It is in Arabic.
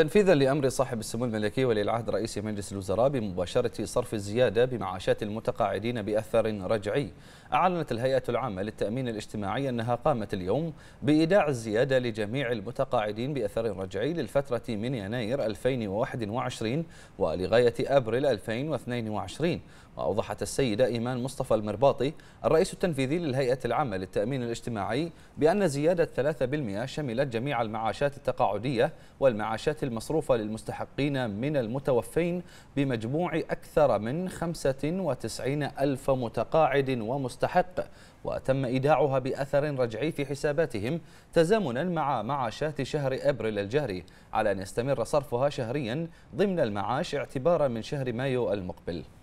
تنفيذا لأمر صاحب السمو الملكي ولي العهد رئيس مجلس الوزراء بمباشرة صرف الزيادة بمعاشات المتقاعدين بأثر رجعي أعلنت الهيئة العامة للتأمين الاجتماعي أنها قامت اليوم بإيداع الزيادة لجميع المتقاعدين بأثر رجعي للفترة من يناير 2021 ولغاية أبريل 2022 وأوضحت السيدة إيمان مصطفى المرباطي الرئيس التنفيذي للهيئة العامة للتأمين الاجتماعي بأن زيادة 3% شملت جميع المعاشات التقاعدية والمعاشات المصروفة للمستحقين من المتوفين بمجموع أكثر من 95 ألف متقاعد ومستحق وتم إيداعها بأثر رجعي في حساباتهم تزامنا مع معاشات شهر أبريل الجاري على أن يستمر صرفها شهريا ضمن المعاش اعتبارا من شهر مايو المقبل